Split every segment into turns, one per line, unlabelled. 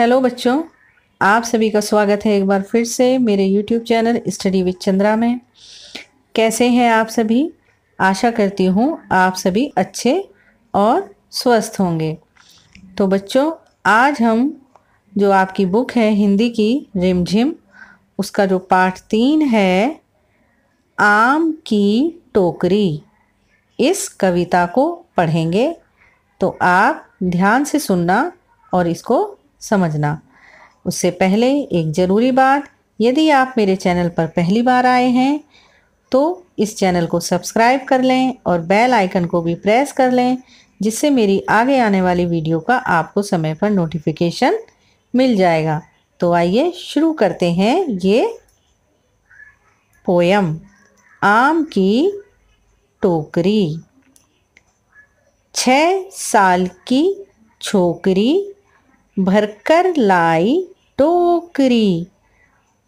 hello बच्चों आप सभी का स्वागत है एक बार फिर से मेरे YouTube channel study with Chandra में कैसे हैं आप सभी आशा करती हूँ आप सभी अच्छे और स्वस्थ होंगे तो बच्चों आज हम जो आपकी बुक है हिंदी की रिमझिम उसका जो पार्ट तीन है आम की टोकरी इस कविता को पढ़ेंगे तो आप ध्यान से सुनना और इसको समझना उससे पहले एक ज़रूरी बात यदि आप मेरे चैनल पर पहली बार आए हैं तो इस चैनल को सब्सक्राइब कर लें और बेल आइकन को भी प्रेस कर लें जिससे मेरी आगे आने वाली वीडियो का आपको समय पर नोटिफिकेशन मिल जाएगा तो आइए शुरू करते हैं ये पोयम आम की टोकरी छः साल की छोकरी भरकर लाई टोकरी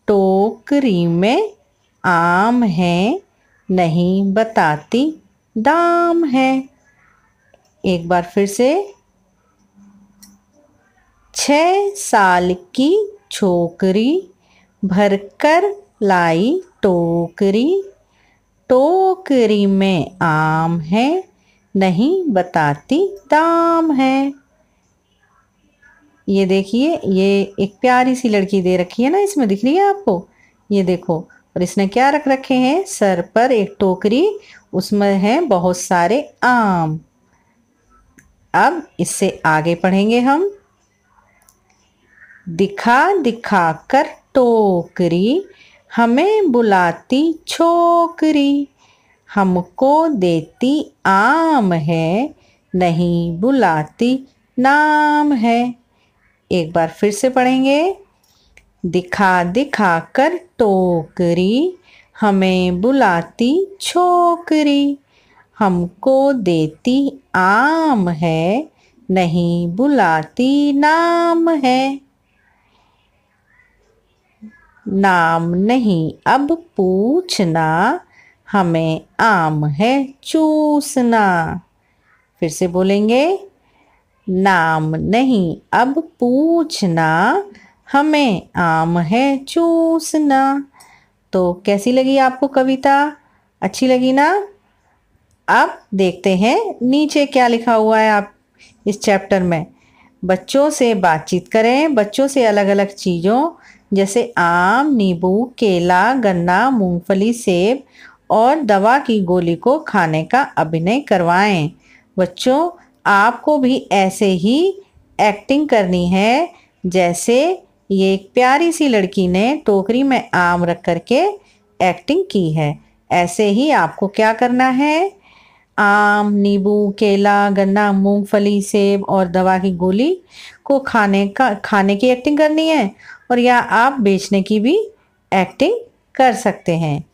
टोकरी में आम है नहीं बताती दाम है एक बार फिर से छ साल की छोकरी भरकर लाई टोकरी टोकरी में आम है नहीं बताती दाम है ये देखिए ये एक प्यारी सी लड़की दे रखी है ना इसमें दिख रही है आपको ये देखो और इसने क्या रख रखे हैं सर पर एक टोकरी उसमें हैं बहुत सारे आम अब इससे आगे पढ़ेंगे हम दिखा दिखा कर टोकरी हमें बुलाती छोकरी हमको देती आम है नहीं बुलाती नाम है एक बार फिर से पढ़ेंगे दिखा दिखा कर टोकरी हमें बुलाती छोकरी हमको देती आम है नहीं बुलाती नाम है नाम नहीं अब पूछना हमें आम है चूसना फिर से बोलेंगे नाम नहीं अब पूछना हमें आम है चूसना तो कैसी लगी आपको कविता अच्छी लगी ना अब देखते हैं नीचे क्या लिखा हुआ है आप इस चैप्टर में बच्चों से बातचीत करें बच्चों से अलग अलग चीज़ों जैसे आम नींबू केला गन्ना मूंगफली सेब और दवा की गोली को खाने का अभिनय करवाएं बच्चों आपको भी ऐसे ही एक्टिंग करनी है जैसे ये एक प्यारी सी लड़की ने टोकरी में आम रख कर के एक्टिंग की है ऐसे ही आपको क्या करना है आम नींबू केला गन्ना मूंगफली सेब और दवा की गोली को खाने का खाने की एक्टिंग करनी है और या आप बेचने की भी एक्टिंग कर सकते हैं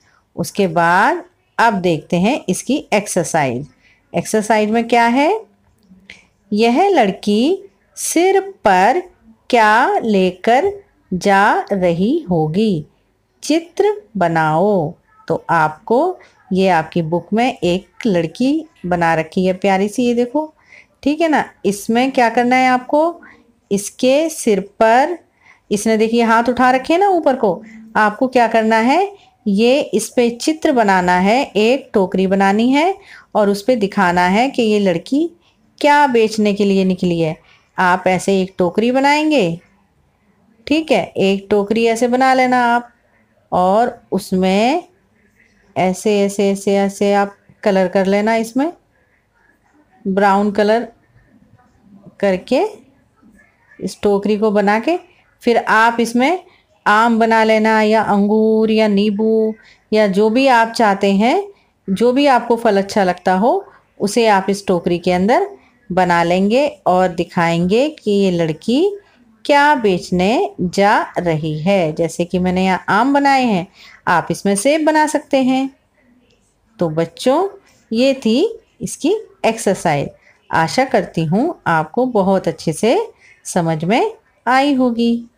उसके बाद अब देखते हैं इसकी एक्सरसाइज एक्सरसाइज में क्या है यह लड़की सिर पर क्या लेकर जा रही होगी चित्र बनाओ तो आपको ये आपकी बुक में एक लड़की बना रखी है प्यारी सी ये देखो ठीक है ना इसमें क्या करना है आपको इसके सिर पर इसने देखिए हाथ उठा रखे हैं ना ऊपर को आपको क्या करना है ये इस पर चित्र बनाना है एक टोकरी बनानी है और उस पर दिखाना है कि ये लड़की क्या बेचने के लिए निकली है आप ऐसे एक टोकरी बनाएंगे ठीक है एक टोकरी ऐसे बना लेना आप और उसमें ऐसे ऐसे ऐसे ऐसे आप कलर कर लेना इसमें ब्राउन कलर करके इस टोकरी को बना के फिर आप इसमें आम बना लेना या अंगूर या नींबू या जो भी आप चाहते हैं जो भी आपको फल अच्छा लगता हो उसे आप इस टोकरी के अंदर बना लेंगे और दिखाएंगे कि ये लड़की क्या बेचने जा रही है जैसे कि मैंने यहाँ आम बनाए हैं आप इसमें सेब बना सकते हैं तो बच्चों ये थी इसकी एक्सरसाइज आशा करती हूँ आपको बहुत अच्छे से समझ में आई होगी